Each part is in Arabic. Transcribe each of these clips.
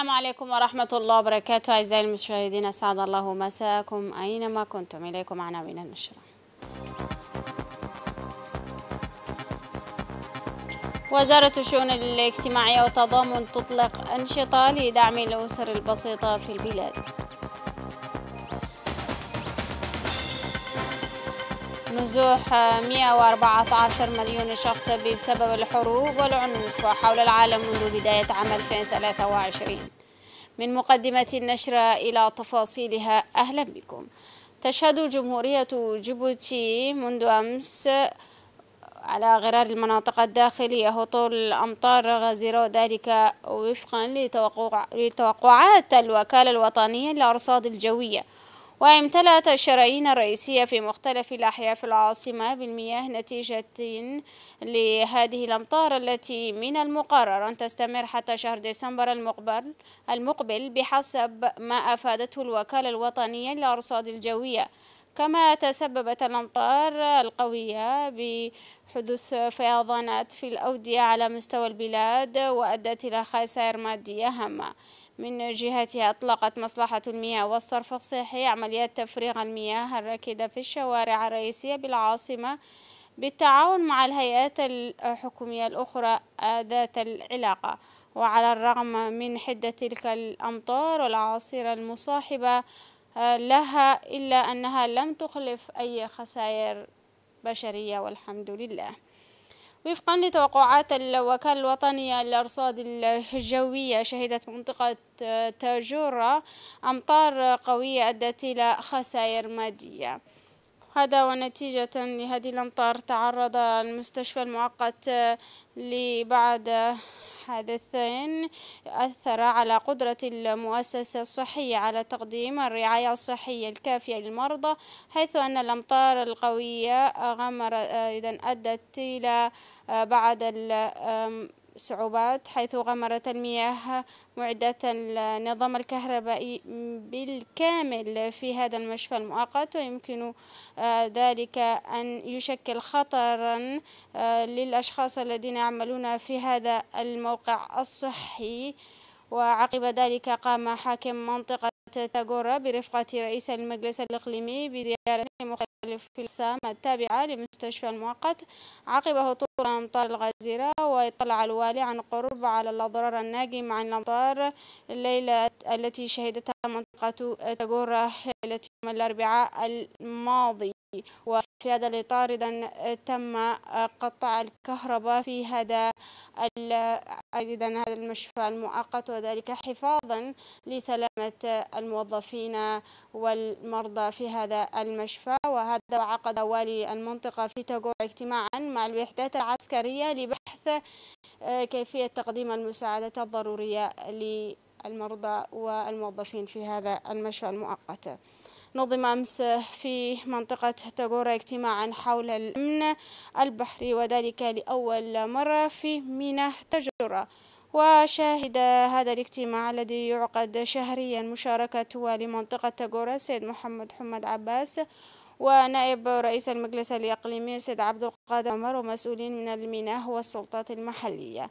السلام عليكم ورحمة الله وبركاته أعزائي المشاهدين أسعد الله مساءكم أينما كنتم إليكم عناوين النشرة وزارة الشؤون الاجتماعية والتضامن تطلق أنشطة لدعم الأسر البسيطة في البلاد نزوح 114 مليون شخص بسبب الحروب والعنف حول العالم منذ بداية عام 2023 من مقدمة النشرة إلى تفاصيلها أهلا بكم تشهد جمهورية جيبوتي منذ أمس على غرار المناطق الداخلية هطول الأمطار غزيرة وذلك وفقا لتوقعات الوكالة الوطنية للأرصاد الجوية وامتلأت الشرايين الرئيسية في مختلف الأحياء في العاصمة بالمياه نتيجة لهذه الأمطار التي من المقرر أن تستمر حتى شهر ديسمبر المقبل المقبل بحسب ما أفادته الوكالة الوطنية للأرصاد الجوية كما تسببت الأمطار القوية بحدوث فيضانات في الأودية على مستوى البلاد وأدت إلى خسائر مادية هامة من جهتها أطلقت مصلحة المياه والصرف الصحي عمليات تفريغ المياه الراكدة في الشوارع الرئيسية بالعاصمة بالتعاون مع الهيئات الحكومية الأخرى ذات العلاقة وعلى الرغم من حدة تلك الأمطار والعاصير المصاحبة آه، لها إلا أنها لم تخلف أي خسائر بشرية والحمد لله وفقا لتوقعات الوكالة الوطنية للأرصاد الجوية شهدت منطقة تاجورا أمطار قوية أدت إلى خسائر مادية هذا ونتيجة لهذه الأمطار تعرض المستشفى المؤقت لبعض حادثين أثر على قدرة المؤسسة الصحية على تقديم الرعاية الصحية الكافية للمرضى حيث أن الأمطار القوية غمر إذا أدت إلى بعض صعوبات حيث غمرت المياه معدات النظام الكهربائي بالكامل في هذا المشفى المؤقت ويمكن آه، ذلك أن يشكل خطرا آه، للأشخاص الذين يعملون في هذا الموقع الصحي وعقب ذلك قام حاكم منطقة تاغورا برفقة رئيس المجلس الإقليمي بزيارة مختلف الأقسام التابعة لمستشفى المؤقت عقب هطول الأمطار الغزيرة ويطلع الوالي عن قرب على الأضرار الناجمة عن الأمطار الليلة التي شهدتها منطقة تاغورا ليلة يوم الأربعاء الماضي وفي هذا الإطار إذا تم قطع الكهرباء في هذا أيضا هذا المشفى المؤقت وذلك حفاظا لسلامة الموظفين والمرضى في هذا المشفى وهذا وعقد والي المنطقة في تاغور اجتماعا مع الوحدات العسكرية لبحث آه، كيفية تقديم المساعدات الضرورية للمرضى والموظفين في هذا المشفى المؤقت نظم أمس في منطقة تابورا اجتماعا حول الأمن البحري وذلك لأول مرة في ميناء تجرة وشاهد هذا الاجتماع الذي يعقد شهريا مشاركة لمنطقة تاغورا سيد محمد حمد عباس ونائب رئيس المجلس الإقليمي سيد عبد القادر عمر ومسؤولين من الميناء والسلطات المحلية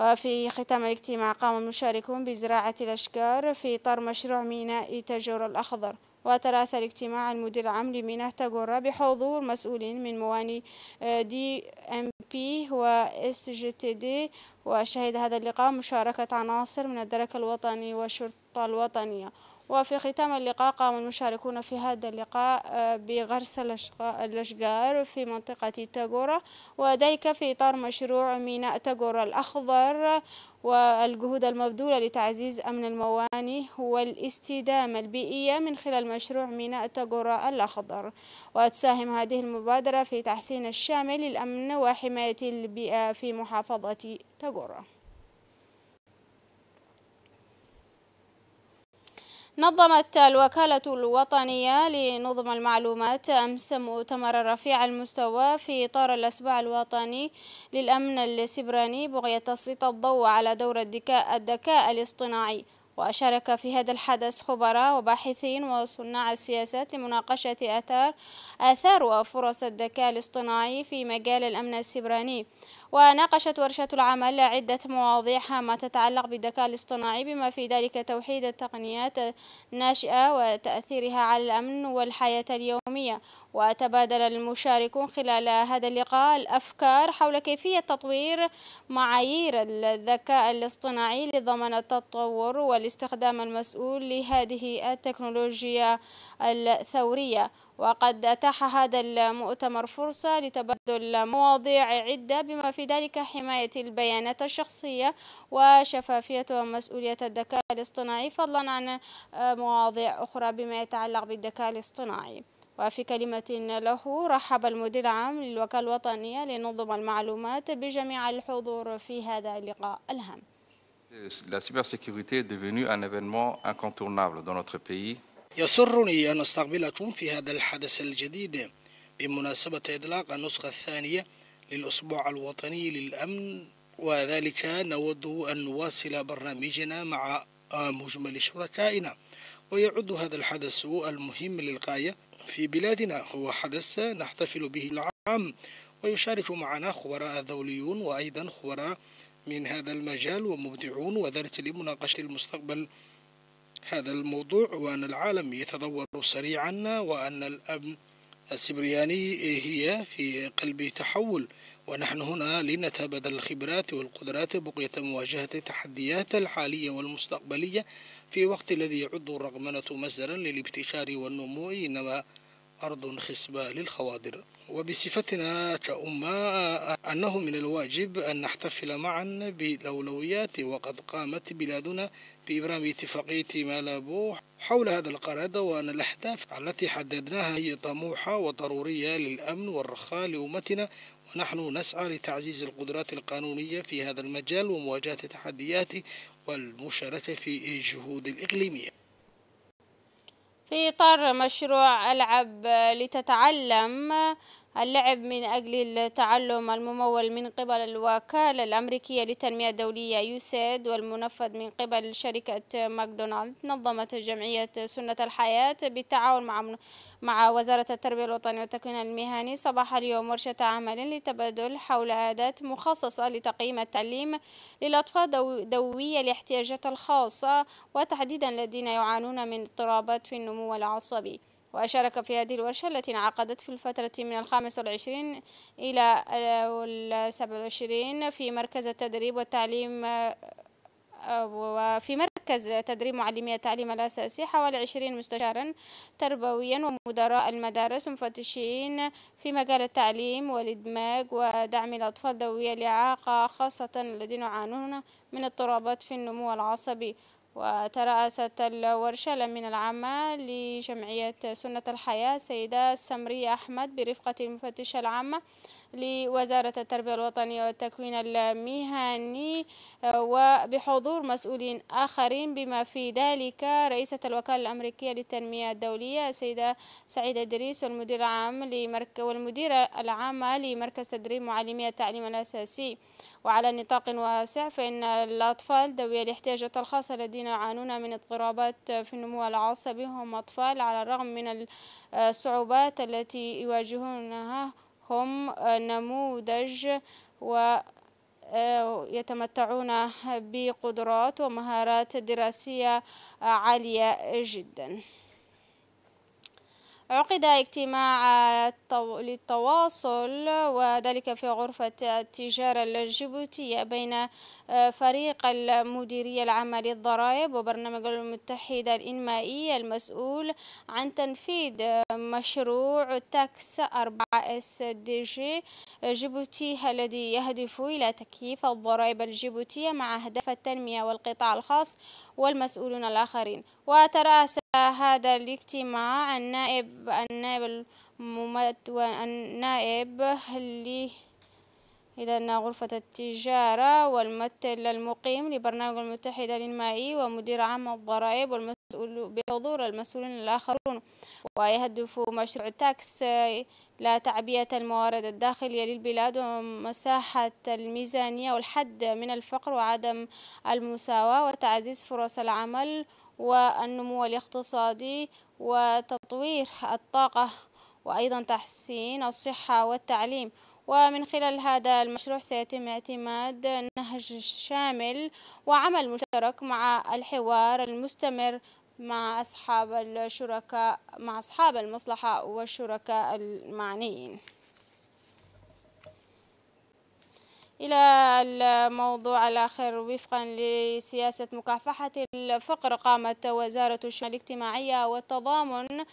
وفي ختام الاجتماع قام المشاركون بزراعة الأشجار في إطار مشروع ميناء تاجور الأخضر وترأس الاجتماع المدير العام لميناء تاغورا بحضور مسؤولين من مواني آه، دي ام بي اس جي تي دي وشهد هذا اللقاء مشاركة عناصر من الدرك الوطني والشرطة الوطنية وفي ختام اللقاء قام المشاركون في هذا اللقاء آه، بغرس الأشجار في منطقة تاغورا وذلك في إطار مشروع ميناء تاغورا الأخضر والجهود المبذولة لتعزيز أمن الموانئ والاستدامة البيئية من خلال مشروع ميناء تاغورا الأخضر وتساهم هذه المبادرة في تحسين الشامل للأمن وحماية البيئة في محافظة تاغورا نظمت الوكالة الوطنية لنظم المعلومات أمس مؤتمر رفيع المستوى في إطار الأسبوع الوطني للأمن السبراني بغية تسليط الضوء على دور الذكاء الاصطناعي وأشارك في هذا الحدث خبراء وباحثين وصناع السياسات لمناقشة آثار آثار وفرص الذكاء الاصطناعي في مجال الأمن السبراني وناقشت ورشة العمل عدة مواضيع هامة تتعلق بالذكاء الاصطناعي بما في ذلك توحيد التقنيات الناشئة وتأثيرها على الأمن والحياة اليومية وتبادل المشاركون خلال هذا اللقاء الأفكار حول كيفية تطوير معايير الذكاء الاصطناعي لضمان التطور والاستخدام المسؤول لهذه التكنولوجيا الثورية وقد أتاح هذا المؤتمر فرصة لتبادل مواضيع عدة بما في ذلك حماية البيانات الشخصية وشفافية ومسؤولية الذكاء الاصطناعي فضلا عن مواضيع أخرى بما يتعلق بالذكاء الاصطناعي وفي كلمة له رحب المدير العام للوكالة الوطنية لنظم المعلومات بجميع الحضور في هذا اللقاء الهام La cybersécurité est devenue un événement incontournable dans notre pays. يسرني أن أستقبلكم في هذا الحدث الجديد بمناسبة إطلاق النسخة الثانية للأسبوع الوطني للأمن وذلك نود أن نواصل برنامجنا مع مجمل شركائنا ويعد هذا الحدث المهم للغاية في بلادنا هو حدث نحتفل به العام ويشارك معنا خبراء دوليون وأيضا خبراء من هذا المجال ومبدعون وذلك لمناقشة المستقبل هذا الموضوع وأن العالم يتطور سريعا وأن الأمن السبرياني هي في قلب تحول ونحن هنا لنتبادل الخبرات والقدرات بقية مواجهة التحديات الحالية والمستقبلية في وقت الذي يعد الرغمنة مصدرا للابتشار والنمو إنما أرض خصبة للخواضر وبصفتنا كأمة أنه من الواجب أن نحتفل معا بالأولويات وقد قامت بلادنا بإبرام اتفاقية مالابو حول هذا القرار وأن الأهداف التي حددناها هي طموحة وضرورية للأمن والرخاء لأمتنا ونحن نسعى لتعزيز القدرات القانونية في هذا المجال ومواجهة تحدياته والمشاركة في الجهود الإقليمية في إطار مشروع ألعب لتتعلم اللعب من أجل التعلم الممول من قبل الوكالة الأمريكية للتنمية الدولية يوسيد والمنفذ من قبل شركة ماكدونالد نظمت جمعية سنة الحياة بالتعاون مع مع وزارة التربية الوطنية والتكوين المهني صباح اليوم ورشة عمل للتبادل حول عادات مخصصة لتقييم التعليم للأطفال دو دوية الاحتياجات الخاصة وتحديدا الذين يعانون من اضطرابات في النمو العصبي وأشارك في هذه الورشة التي انعقدت في الفترة من الخامس والعشرين إلى السبع والعشرين في مركز التدريب والتعليم وفي مركز تدريب معلمي التعليم الأساسي حوالي عشرين مستشارا تربويا ومدراء المدارس مفتشين في مجال التعليم والإدماج ودعم الأطفال ذوي الإعاقة خاصة الذين يعانون من اضطرابات في النمو العصبي وترأست الورشة من العامة لجمعية سنة الحياة سيدة السمرية أحمد برفقة المفتشة العامة لوزارة التربية الوطنية والتكوين المهني آه، وبحضور مسؤولين آخرين بما في ذلك رئيسة الوكالة الأمريكية للتنمية الدولية السيدة سعيدة إدريس والمدير العام لمرك... والمديرة العامة لمركز تدريب معلمي التعليم الأساسي وعلى نطاق واسع فإن الأطفال ذوي الاحتياجات الخاصة الذين يعانون من اضطرابات في النمو العصبي هم أطفال على الرغم من آه، الصعوبات التي يواجهونها هم نموذج و آه، يتمتعون بقدرات ومهارات دراسية عالية جدا عقد اجتماع للتواصل وذلك في غرفة التجارة الجيبوتية بين آه، فريق المديرية العامة للضرائب وبرنامج المتحدة الإنمائي المسؤول عن تنفيذ آه، مشروع تاكس 4 اس دي جي آه، جيبوتي الذي يهدف إلى تكييف الضرائب الجيبوتية مع أهداف التنمية والقطاع الخاص والمسؤولون الآخرين وترأس هذا الاجتماع النائب النائب النائب اللي إذا غرفة التجارة والممثل المقيم لبرنامج المتحدة للمائي ومدير عام الضرائب والمسؤول بحضور المسؤولين الآخرون ويهدف مشروع تاكس لا تعبية الموارد الداخلية للبلاد ومساحة الميزانية والحد من الفقر وعدم المساواة وتعزيز فرص العمل والنمو الاقتصادي وتطوير الطاقة وأيضا تحسين الصحة والتعليم ومن خلال هذا المشروع سيتم اعتماد نهج شامل وعمل مشترك مع الحوار المستمر مع أصحاب الشركاء مع أصحاب المصلحة والشركاء المعنيين إلى الموضوع الآخر وفقا لسياسة مكافحة الفقر قامت وزارة الشؤون الاجتماعية والتضامن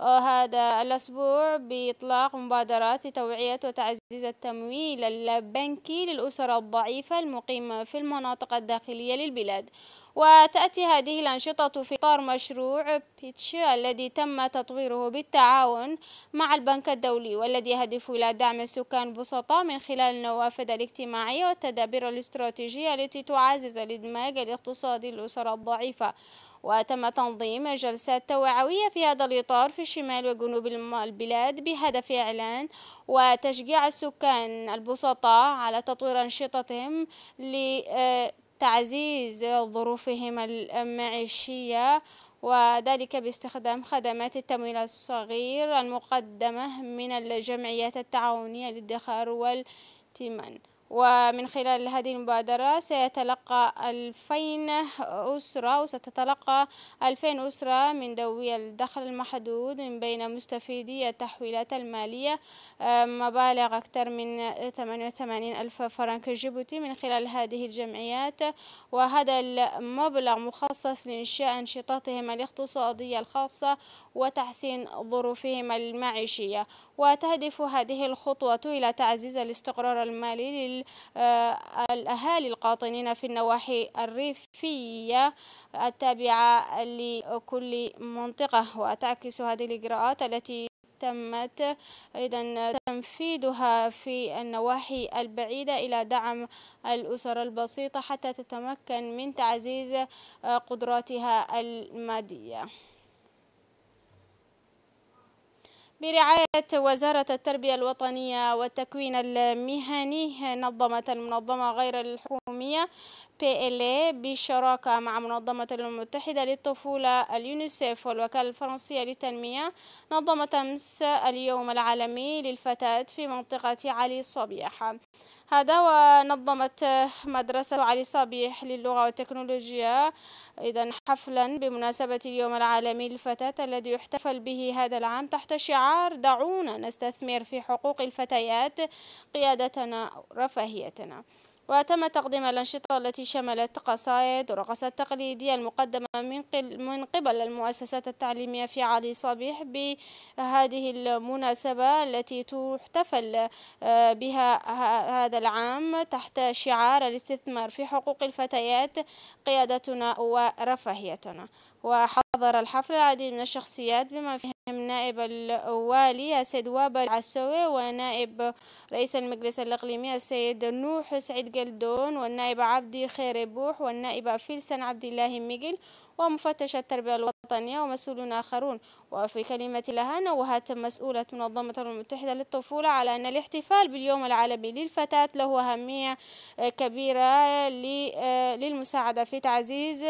آه، هذا الأسبوع بإطلاق مبادرات توعية وتعزيز التمويل البنكي للأسر الضعيفة المقيمة في المناطق الداخلية للبلاد وتأتي هذه الأنشطة في إطار مشروع بيتش الذي تم تطويره بالتعاون مع البنك الدولي والذي يهدف إلى دعم السكان البسطاء من خلال النوافذ الاجتماعية والتدابير الاستراتيجية التي تعزز الإدماج الاقتصادي للأسر الضعيفة وتم تنظيم جلسات توعوية في هذا الإطار في الشمال وجنوب البلاد بهدف إعلان وتشجيع السكان البسطاء على تطوير أنشطتهم ل آه، تعزيز ظروفهم المعيشية وذلك باستخدام خدمات التمويل الصغير المقدمة من الجمعيات التعاونية للادخار والائتمان ومن خلال هذه المبادرة سيتلقى ألفين أسرة وستتلقى ألفين أسرة من ذوي الدخل المحدود من بين مستفيدي التحويلات المالية آه، مبالغ أكثر من ثمانية وثمانين ألف فرنك جيبوتي من خلال هذه الجمعيات وهذا المبلغ مخصص لإنشاء أنشطتهم الاقتصادية الخاصة وتحسين ظروفهم المعيشية وتهدف هذه الخطوة إلى تعزيز الاستقرار المالي للأهالي آه، القاطنين في النواحي الريفية التابعة لكل منطقة وتعكس هذه الإجراءات التي تمت اذا تنفيذها في النواحي البعيده الى دعم الاسر البسيطه حتى تتمكن من تعزيز آه، قدراتها الماديه برعاية وزارة التربية الوطنية والتكوين المهني نظمت المنظمة غير الحكومية PLA بالشراكة مع منظمة الأمم المتحدة للطفولة اليونيسيف والوكالة الفرنسية للتنمية نظمت أمس اليوم العالمي للفتاة في منطقة علي الصبيحة هذا ونظمت مدرسة علي صبيح للغة والتكنولوجيا إذا حفلا بمناسبة اليوم العالمي للفتاة الذي يحتفل به هذا العام تحت شعار دعونا نستثمر في حقوق الفتيات قيادتنا رفاهيتنا وتم تقديم الأنشطة التي شملت قصائد ورقصات تقليدية المقدمة من, من قبل المؤسسات التعليمية في علي صبيح بهذه المناسبة التي تحتفل آه، بها هذا العام تحت شعار الاستثمار في حقوق الفتيات قيادتنا ورفاهيتنا حضر الحفل العديد من الشخصيات بما فيهم نائب الوالي السيد وابا العسوي ونائب رئيس المجلس الإقليمي السيد نوح سعيد قلدون والنائب عبدي خير بوح والنائب فيلسن عبد الله ميجل ومفتش التربية الوطنية ومسؤولون آخرون وفي كلمة لها نوهت مسؤولة منظمة الأمم المتحدة للطفولة على أن الاحتفال باليوم العالمي للفتاة له أهمية كبيرة آه، للمساعدة في تعزيز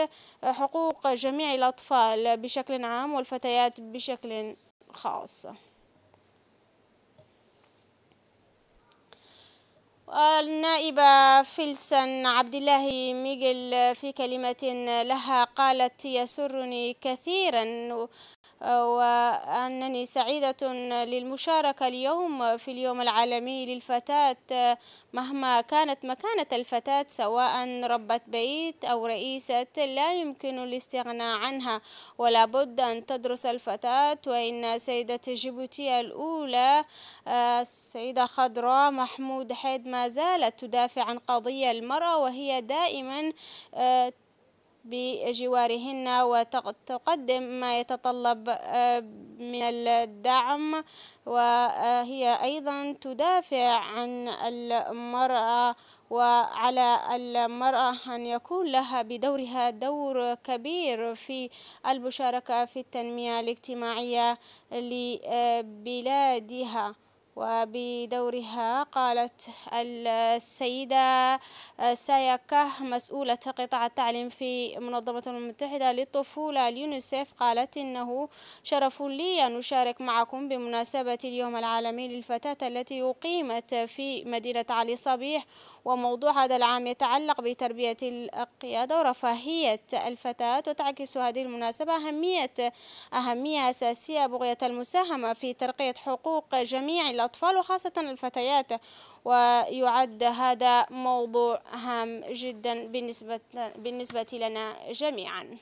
حقوق جميع الأطفال بشكل عام والفتيات بشكل خاص النائبة فلسن عبد الله ميغل في كلمة لها قالت يسرني كثيرا وأنني سعيدة للمشاركة اليوم في اليوم العالمي للفتاة آه، مهما كانت مكانة الفتاة سواء ربة بيت أو رئيسة لا يمكن الاستغناء عنها ولا بد أن تدرس الفتاة وإن سيدة جيبوتي الأولى آه، السيدة خضراء محمود حيد ما زالت تدافع عن قضية المرأة وهي دائما آه، بجوارهن وتقدم ما يتطلب آه، من الدعم وهي أيضا تدافع عن المرأة وعلى المرأة أن يكون لها بدورها دور كبير في المشاركة في التنمية الاجتماعية لبلادها وبدورها قالت السيدة سايكه مسؤولة قطاع التعليم في منظمة المتحدة للطفولة اليونيسف قالت إنه شرف لي أن أشارك معكم بمناسبة اليوم العالمي للفتاة التي أقيمت في مدينة علي صبيح وموضوع هذا العام يتعلق بتربية القيادة ورفاهية الفتاة وتعكس هذه المناسبة أهمية أهمية أساسية بغية المساهمة في ترقية حقوق جميع الأطفال وخاصة الفتيات ويعد هذا موضوع هام جدا بالنسبة, بالنسبة لنا جميعا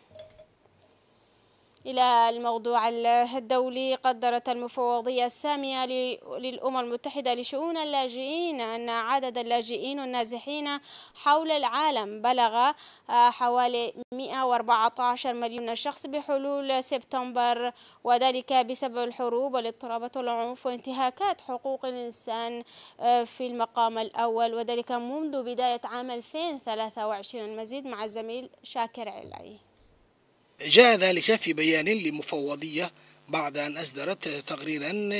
إلى الموضوع الدولي قدرت المفوضية السامية للأمم المتحدة لشؤون اللاجئين أن عدد اللاجئين النازحين حول العالم بلغ آه، حوالي 114 مليون شخص بحلول سبتمبر وذلك بسبب الحروب والاضطرابات والعنف وانتهاكات حقوق الإنسان آه، في المقام الأول وذلك منذ بداية عام 2023 المزيد مع الزميل شاكر علي جاء ذلك في بيان لمفوضية بعد أن أصدرت تقريرا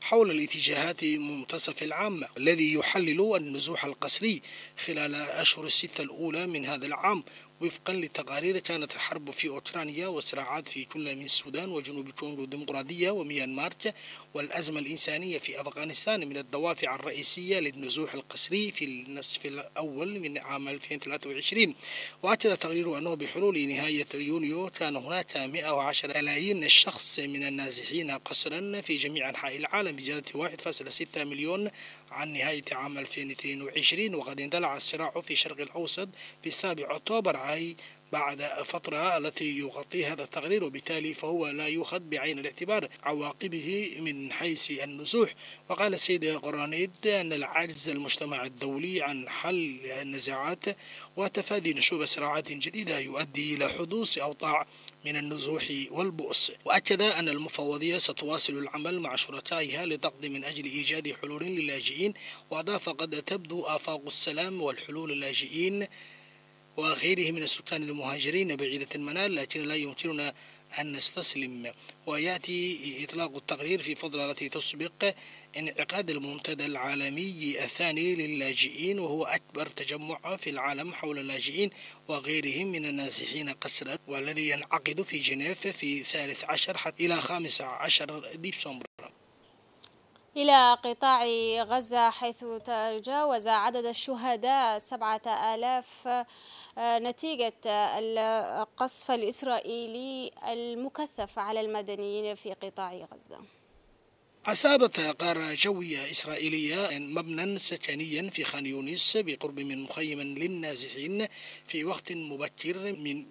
حول الاتجاهات منتصف العام الذي يحلل النزوح القسري خلال أشهر الستة الأولى من هذا العام وفقا لتقارير كانت الحرب في أوكرانيا وصراعات في كل من السودان وجنوب كونغو الديمقراطية وميانمار والأزمة الإنسانية في أفغانستان من الدوافع الرئيسية للنزوح القسري في النصف الأول من عام 2023 وأكد تقرير أنه بحلول نهاية يونيو كان هناك 110 ملايين شخص من النازحين قسرا في جميع أنحاء العالم بزيادة 1.6 مليون عن نهاية عام 2022 وقد اندلع الصراع في شرق الأوسط في 7 أكتوبر أي بعد فترة التي يغطيها هذا التقرير وبالتالي فهو لا يؤخذ بعين الاعتبار عواقبه من حيث النزوح وقال السيد قرانيد أن العجز المجتمع الدولي عن حل النزاعات وتفادي نشوب صراعات جديدة يؤدي إلى حدوث أوضاع من النزوح والبؤس وأكد أن المفوضية ستواصل العمل مع شركائها لتقضي من أجل إيجاد حلول للاجئين وأضاف قد تبدو آفاق السلام والحلول للاجئين وغيره من السكان المهاجرين بعيدة المنال لكن لا يمكننا أن نستسلم ويأتي إطلاق التقرير في فضل التي تسبق انعقاد المنتدى العالمي الثاني للاجئين وهو أكبر تجمع في العالم حول اللاجئين وغيرهم من النازحين قسرا والذي ينعقد في جنيف في 13 حتى إلى 15 ديسمبر إلى قطاع غزة حيث تجاوز عدد الشهداء سبعة آلاف آه، نتيجة القصف الإسرائيلي المكثف على المدنيين في قطاع غزة أصابت غارة جوية إسرائيلية مبنى سكنيا في خان يونس بقرب من مخيم للنازحين في وقت مبكر من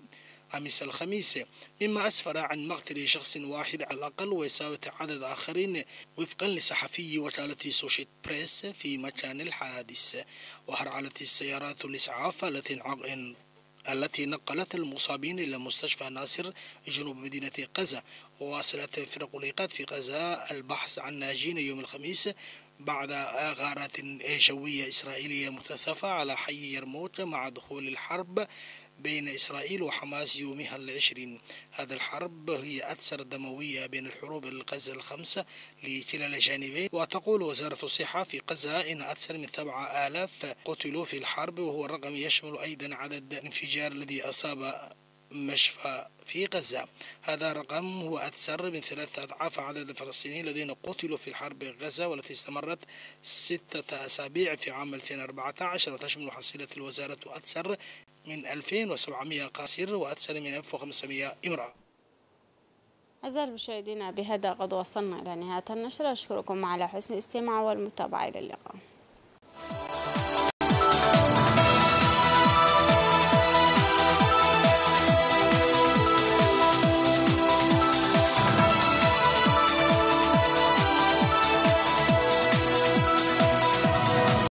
أمس الخميس مما أسفر عن مقتل شخص واحد على الأقل وإصابة عدد آخرين وفقا لصحفي وكالة سوشيت بريس في مكان الحادث وهرعلت السيارات الإسعاف التي انعقد التي نقلت المصابين إلى مستشفى ناصر جنوب مدينة غزة وواصلت فرق الإيقاد في غزة البحث عن ناجين يوم الخميس بعد غارة جوية إسرائيلية مكثفة على حي يرموت مع دخول الحرب بين إسرائيل وحماس يومها العشرين هذا الحرب هي أكثر دموية بين الحروب القزة الخمسة لكلا الجانبين وتقول وزارة الصحة في قزة إن أكثر من سبعة آلاف قتلوا في الحرب وهو الرقم يشمل أيضا عدد الانفجار الذي أصاب مشفى في غزة هذا رقم هو أكثر من ثلاثة أضعاف عدد الفلسطينيين الذين قتلوا في الحرب غزة والتي استمرت ستة أسابيع في عام 2014 وتشمل حصيلة الوزارة أكثر من 2700 قاصر وأكثر من 1500 امرأة أعزائي المشاهدين بهذا قد وصلنا إلى نهاية النشرة أشكركم على حسن الاستماع والمتابعة إلى اللقاء